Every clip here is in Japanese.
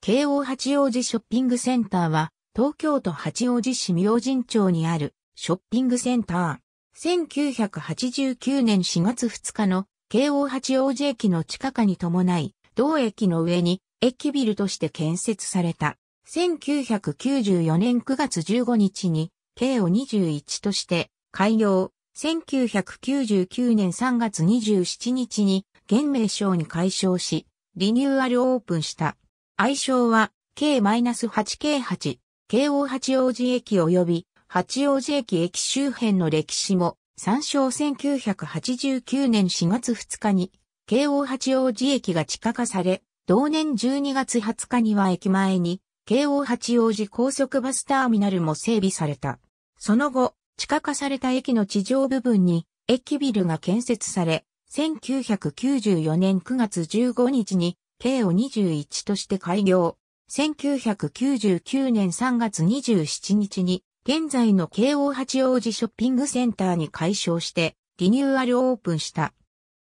京王八王子ショッピングセンターは、東京都八王子市明神町にあるショッピングセンター。1989年4月2日の京王八王子駅の地下化に伴い、同駅の上に駅ビルとして建設された。1994年9月15日に、京王21として開業。1999年3月27日に、現名称に解消し、リニューアルオープンした。愛称は K-8K8、京王八王子駅及び八王子駅駅周辺の歴史も参照1989年4月2日に京王八王子駅が地下化され、同年12月20日には駅前に京王八王子高速バスターミナルも整備された。その後、地下化された駅の地上部分に駅ビルが建設され、1994年9月15日に慶を21として開業。1999年3月27日に、現在の京王八王子ショッピングセンターに改称して、リニューアルオープンした。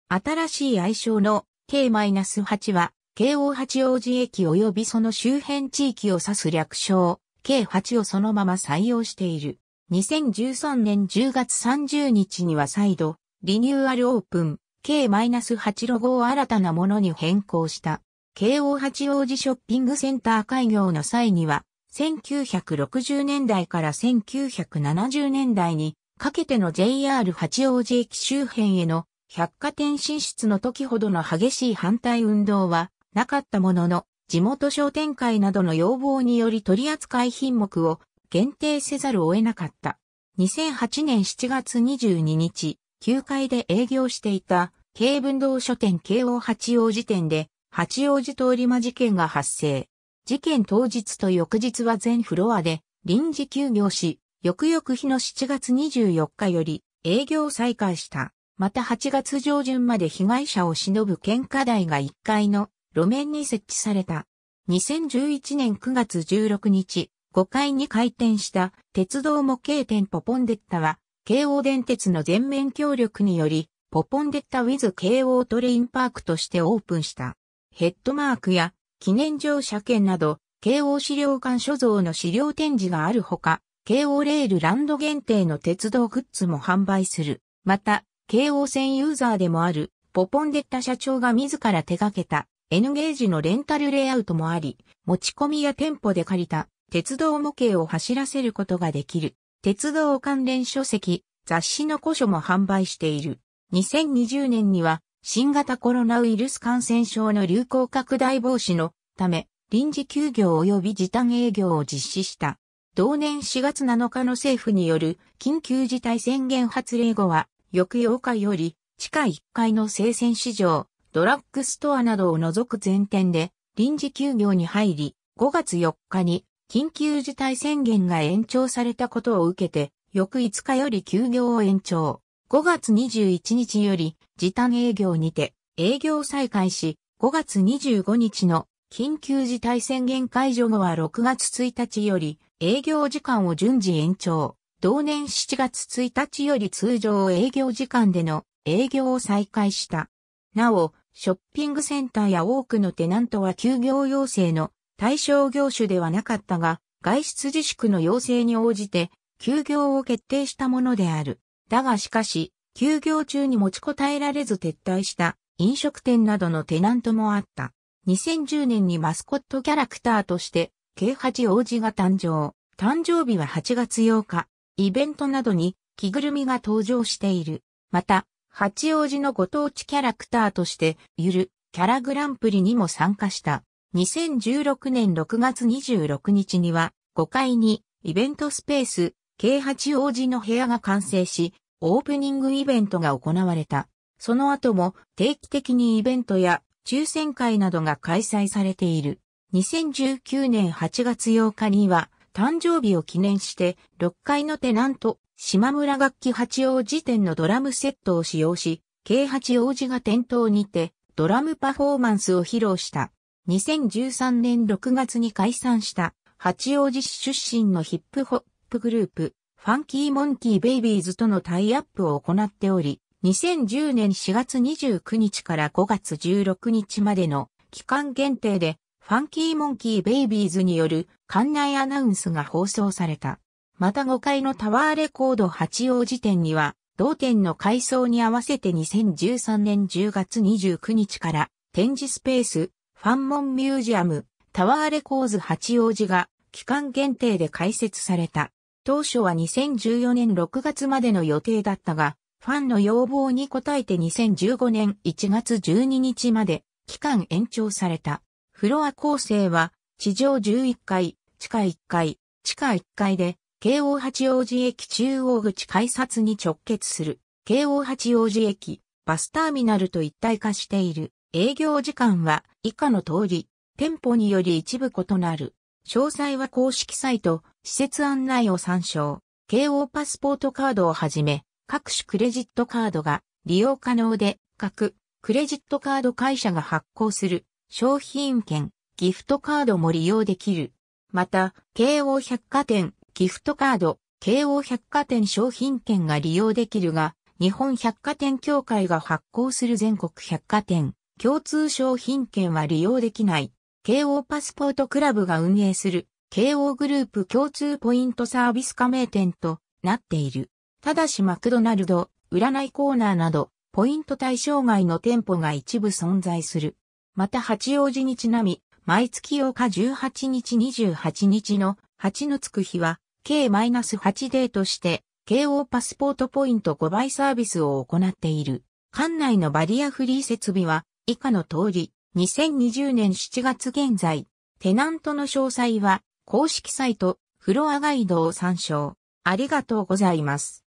新しい愛称の K-8 は、京王八王子駅及びその周辺地域を指す略称、K8 をそのまま採用している。2013年10月30日には再度、リニューアルオープン。K-8 ロゴを新たなものに変更した。京王八王子ショッピングセンター開業の際には、1960年代から1970年代にかけての JR 八王子駅周辺への百貨店進出の時ほどの激しい反対運動はなかったものの、地元商店会などの要望により取扱品目を限定せざるを得なかった。2008年7月22日、9階で営業していた、京文堂書店京王八王子店で、八王子通り魔事件が発生。事件当日と翌日は全フロアで、臨時休業し、翌々日の7月24日より、営業再開した。また8月上旬まで被害者を忍ぶ献花台が1階の路面に設置された。2011年9月16日、5階に開店した鉄道模型店ポポンデッタは京王電鉄の全面協力により、ポポンデッタウィズ京王トレインパークとしてオープンした。ヘッドマークや記念乗車券など、京王資料館所蔵の資料展示があるほか、京王レールランド限定の鉄道グッズも販売する。また、京王線ユーザーでもある、ポポンデッタ社長が自ら手掛けた N ゲージのレンタルレイアウトもあり、持ち込みや店舗で借りた鉄道模型を走らせることができる。鉄道関連書籍、雑誌の古書も販売している。2020年には、新型コロナウイルス感染症の流行拡大防止のため、臨時休業及び時短営業を実施した。同年4月7日の政府による緊急事態宣言発令後は、翌8日より、地下1階の生鮮市場、ドラッグストアなどを除く前店で臨時休業に入り、5月4日に緊急事態宣言が延長されたことを受けて、翌5日より休業を延長。5月21日より時短営業にて営業再開し、5月25日の緊急事態宣言解除後は6月1日より営業時間を順次延長。同年7月1日より通常営業時間での営業を再開した。なお、ショッピングセンターや多くのテナントは休業要請の対象業種ではなかったが、外出自粛の要請に応じて、休業を決定したものである。だがしかし、休業中に持ちこたえられず撤退した飲食店などのテナントもあった。2010年にマスコットキャラクターとして、K 八王子が誕生。誕生日は8月8日。イベントなどに着ぐるみが登場している。また、八王子のご当地キャラクターとして、ゆるキャラグランプリにも参加した。2016年6月26日には5階にイベントスペース、K 八王子の部屋が完成し、オープニングイベントが行われた。その後も定期的にイベントや抽選会などが開催されている。2019年8月8日には誕生日を記念して6階のテナント、島村楽器八王子店のドラムセットを使用し、K 八王子が店頭にてドラムパフォーマンスを披露した。2013年6月に解散した八王子市出身のヒップホップグループ、ファンキーモンキーベイビーズとのタイアップを行っており、2010年4月29日から5月16日までの期間限定で、ファンキーモンキーベイビーズによる館内アナウンスが放送された。また5階のタワーレコード八王子店には、同店の改装に合わせて2013年10月29日から展示スペースファンモンミュージアム、タワーレコーズ八王子が期間限定で開設された。当初は2014年6月までの予定だったが、ファンの要望に応えて2015年1月12日まで期間延長された。フロア構成は地上11階、地下1階、地下1階で、京王八王子駅中央口改札に直結する、京王八王子駅、バスターミナルと一体化している。営業時間は以下の通り、店舗により一部異なる。詳細は公式サイト、施設案内を参照。KO パスポートカードをはじめ、各種クレジットカードが利用可能で、各クレジットカード会社が発行する商品券、ギフトカードも利用できる。また、KO 百貨店、ギフトカード、KO 百貨店商品券が利用できるが、日本百貨店協会が発行する全国百貨店、共通商品券は利用できない。京王パスポートクラブが運営する京王グループ共通ポイントサービス加盟店となっている。ただしマクドナルド、占いコーナーなど、ポイント対象外の店舗が一部存在する。また八王子にちなみ、毎月8日18日28日の8のつく日は、計 -8 デーとして、京王パスポートポイント5倍サービスを行っている。館内のバリアフリー設備は、以下の通り、2020年7月現在、テナントの詳細は公式サイトフロアガイドを参照。ありがとうございます。